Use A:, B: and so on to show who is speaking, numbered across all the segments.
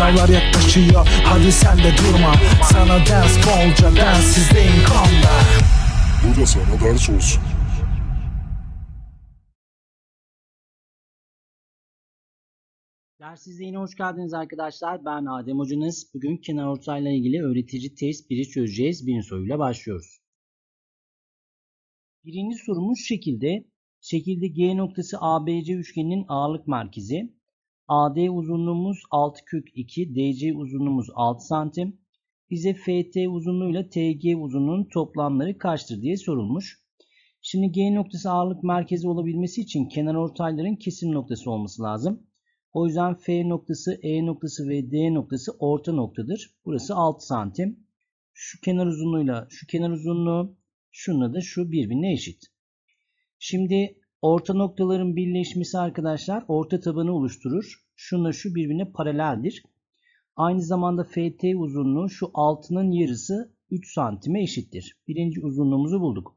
A: Sınavlar yaklaşıyor hadi sen de durma Sana ders bolca ben sizdeyim kanla Bu da sana ders olsun Dersizliğine hoş geldiniz arkadaşlar. Ben Adem Hocanız. Bugün kenar ortayla ilgili öğretici test 1'i çözeceğiz. Birinci soruyla başlıyoruz. Birinci sorumuz şekilde. Şekilde G noktası ABC üçgeninin ağırlık merkezi. AD uzunluğumuz 6 kök 2, DC uzunluğumuz 6 santim. Bize FT uzunluğuyla TG uzunluğunun toplamları kaçtır diye sorulmuş. Şimdi G noktası ağırlık merkezi olabilmesi için kenar ortayların kesim noktası olması lazım. O yüzden F noktası, E noktası ve D noktası orta noktadır. Burası 6 santim. Şu kenar uzunluğuyla şu kenar uzunluğu, şununla da şu birbirine eşit. Şimdi Orta noktaların birleşmesi arkadaşlar orta tabanı oluşturur. Şunla şu birbirine paraleldir. Aynı zamanda FT uzunluğu şu altının yarısı 3 santime eşittir. Birinci uzunluğumuzu bulduk.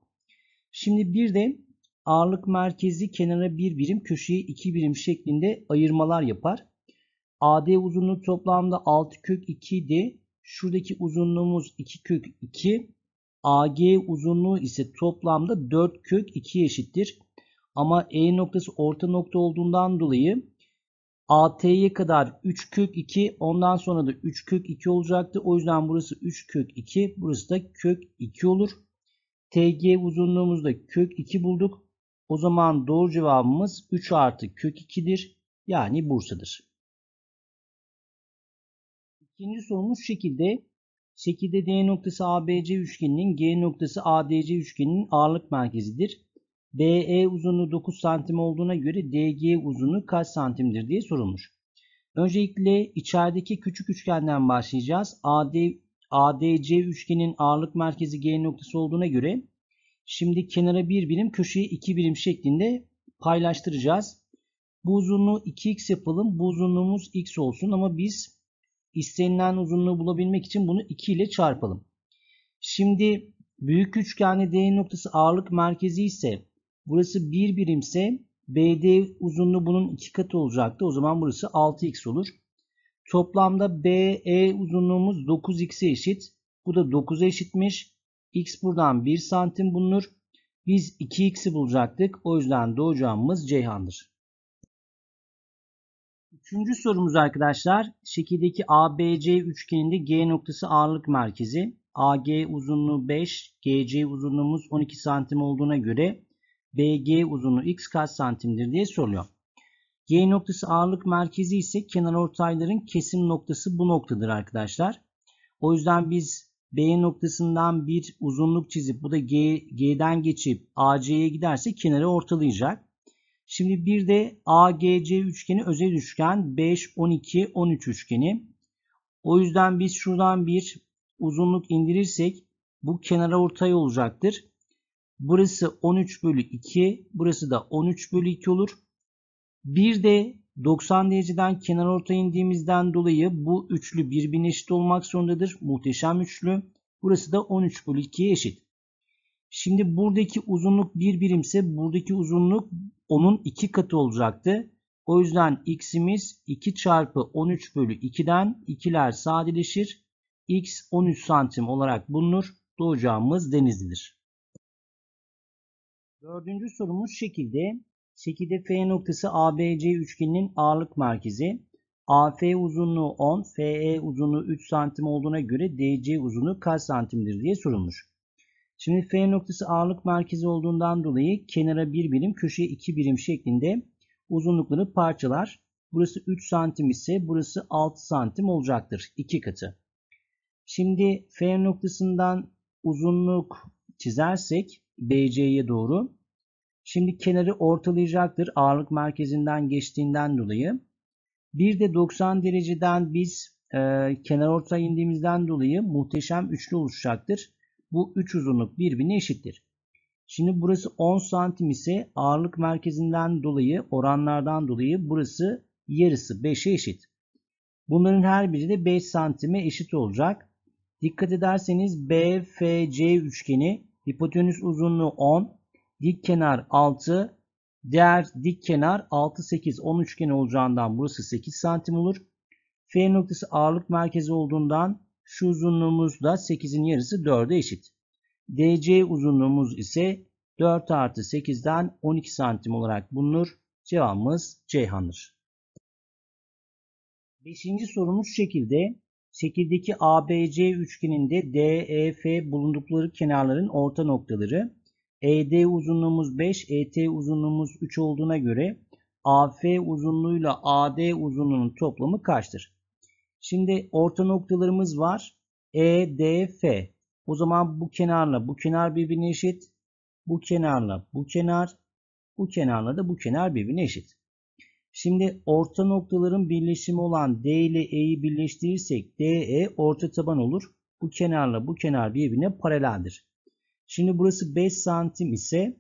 A: Şimdi bir de ağırlık merkezi kenara bir birim köşeye iki birim şeklinde ayırmalar yapar. AD uzunluğu toplamda 6 kök 2'di. Şuradaki uzunluğumuz 2 kök 2. AG uzunluğu ise toplamda 4 kök 2 eşittir. Ama E noktası orta nokta olduğundan dolayı AT'ye kadar 3 kök 2 ondan sonra da 3 kök 2 olacaktı. O yüzden burası 3 kök 2 burası da kök 2 olur. TG uzunluğumuzda kök 2 bulduk. O zaman doğru cevabımız 3 artı kök 2'dir. Yani Bursa'dır. İkinci sorumuz şekilde. Şekilde D noktası ABC üçgeninin G noktası ADC üçgeninin ağırlık merkezidir. BE uzunluğu 9 santim olduğuna göre DG uzunluğu kaç santimdir diye sorulmuş. Öncelikle içerideki küçük üçgenden başlayacağız. AD, ADC üçgenin ağırlık merkezi G noktası olduğuna göre şimdi kenara bir birim köşeye iki birim şeklinde paylaştıracağız. Bu uzunluğu 2x yapalım. Bu uzunluğumuz x olsun ama biz istenilen uzunluğu bulabilmek için bunu 2 ile çarpalım. Şimdi büyük üçgende D noktası ağırlık merkezi ise Burası 1 birimse BD uzunluğu bunun 2 katı olacaktı. O zaman burası 6x olur. Toplamda BE uzunluğumuz 9x'e eşit. Bu da 9'a eşitmiş. X buradan 1 santim bulunur. Biz 2x'i bulacaktık. O yüzden doğacağımız Ceyhan'dır. Üçüncü sorumuz arkadaşlar. Şekildeki ABC üçgeninde G noktası ağırlık merkezi. AG uzunluğu 5, GC uzunluğumuz 12 santim olduğuna göre BG uzunluğu x kaç santimdir diye soruyor. G noktası ağırlık merkezi ise kenar ortayların kesim noktası bu noktadır arkadaşlar. O yüzden biz B noktasından bir uzunluk çizip bu da G, G'den geçip AC'ye giderse kenarı ortalayacak. Şimdi bir de AGC üçgeni özel üçgen 5, 12, 13 üçgeni. O yüzden biz şuradan bir uzunluk indirirsek bu kenara ortay olacaktır. Burası 13 bölü 2. Burası da 13 bölü 2 olur. Bir de 90 dereceden kenar orta indiğimizden dolayı bu üçlü birbirine eşit olmak zorundadır. Muhteşem üçlü. Burası da 13 bölü 2'ye eşit. Şimdi buradaki uzunluk bir birimse buradaki uzunluk onun iki katı olacaktı. O yüzden x'imiz 2 çarpı 13 bölü 2'den ikiler sadeleşir. x 13 santim olarak bulunur. Doğacağımız denizlidir. Dördüncü sorumuz şekilde. Şekilde F noktası ABC üçgeninin ağırlık merkezi. AF uzunluğu 10, FE uzunluğu 3 santim olduğuna göre DC uzunluğu kaç santimdir diye sorulmuş. Şimdi F noktası ağırlık merkezi olduğundan dolayı kenara bir birim, köşeye iki birim şeklinde uzunlukları parçalar. Burası 3 santim ise burası 6 santim olacaktır. iki katı. Şimdi F noktasından uzunluk çizersek BC'ye doğru Şimdi kenarı ortalayacaktır ağırlık merkezinden geçtiğinden dolayı. Bir de 90 dereceden biz e, kenar orta indiğimizden dolayı muhteşem üçlü oluşacaktır. Bu üç uzunluk birbirine eşittir. Şimdi burası 10 santim ise ağırlık merkezinden dolayı oranlardan dolayı burası yarısı 5'e eşit. Bunların her biri de 5 santime eşit olacak. Dikkat ederseniz BFC üçgeni hipotenüs uzunluğu 10, dik kenar 6 diğer dik kenar 6 8 10 üçgen olacağından burası 8 santim olur. F noktası ağırlık merkezi olduğundan şu uzunluğumuz da 8'in yarısı 4'e eşit. DC uzunluğumuz ise 4 artı 8'den 12 santim olarak bulunur. Cevabımız Ceyhan'dır. Beşinci sorumuz şekilde. Şekildeki ABC üçgeninde DEF bulundukları kenarların orta noktaları ED uzunluğumuz 5, ET uzunluğumuz 3 olduğuna göre AF uzunluğuyla AD uzunluğunun toplamı kaçtır? Şimdi orta noktalarımız var. EDF. O zaman bu kenarla bu kenar birbirine eşit. Bu kenarla bu kenar. Bu kenarla da bu kenar birbirine eşit. Şimdi orta noktaların birleşimi olan D ile E'yi birleştirirsek DE orta taban olur. Bu kenarla bu kenar birbirine paraleldir. Şimdi burası 5 santim ise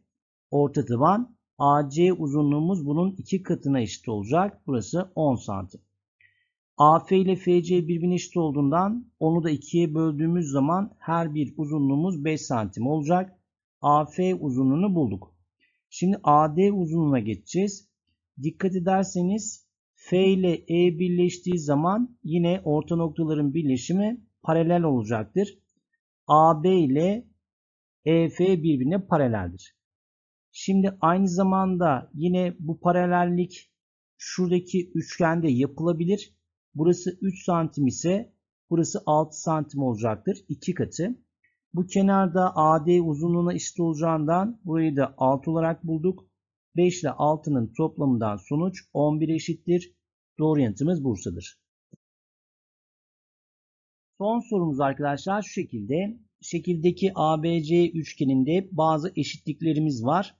A: orta taban. AC uzunluğumuz bunun iki katına eşit olacak. Burası 10 santim. AF ile FC birbirine eşit olduğundan onu da ikiye böldüğümüz zaman her bir uzunluğumuz 5 santim olacak. AF uzunluğunu bulduk. Şimdi AD uzunluğuna geçeceğiz. Dikkat ederseniz F ile E birleştiği zaman yine orta noktaların birleşimi paralel olacaktır. AB ile EF birbirine paraleldir. Şimdi aynı zamanda yine bu paralellik şuradaki üçgende yapılabilir. Burası 3 santim ise burası 6 santim olacaktır. 2 katı. Bu kenarda AD uzunluğuna eşit olacağından burayı da 6 olarak bulduk. 5 ile 6'nın toplamından sonuç 11 eşittir. Doğru yanıtımız Bursa'dır. Son sorumuz arkadaşlar şu şekilde şekildeki ABC üçgeninde bazı eşitliklerimiz var.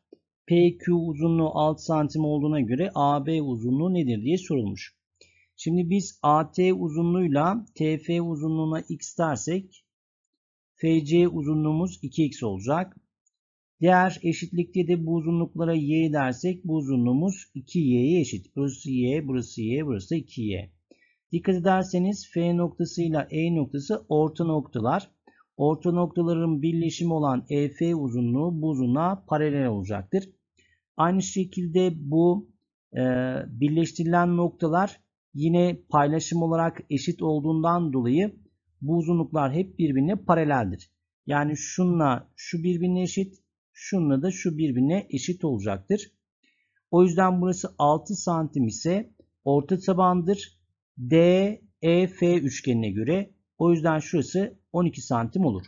A: PQ uzunluğu 6 santim olduğuna göre AB uzunluğu nedir diye sorulmuş. Şimdi biz AT uzunluğuyla TF uzunluğuna x dersek FC uzunluğumuz 2x olacak. Diğer eşitlikte de bu uzunluklara y dersek bu uzunluğumuz 2y'ye eşit. Burası y, burası y, burası 2y. Dikkat ederseniz F noktasıyla E noktası orta noktalar orta noktaların birleşimi olan EF uzunluğu bu uzunluğa paralel olacaktır. Aynı şekilde bu e, birleştirilen noktalar yine paylaşım olarak eşit olduğundan dolayı bu uzunluklar hep birbirine paraleldir. Yani şunla şu birbirine eşit, şunla da şu birbirine eşit olacaktır. O yüzden burası 6 santim ise orta tabandır. DEF üçgenine göre o yüzden şurası 12 santim olur.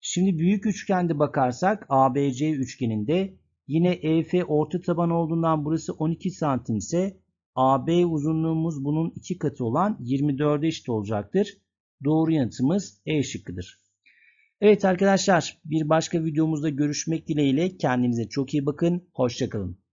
A: Şimdi büyük üçgende bakarsak ABC üçgeninde yine EF orta taban olduğundan burası 12 santim ise AB uzunluğumuz bunun iki katı olan 24'e eşit olacaktır. Doğru yanıtımız E şıkkıdır. Evet arkadaşlar bir başka videomuzda görüşmek dileğiyle kendinize çok iyi bakın. Hoşçakalın.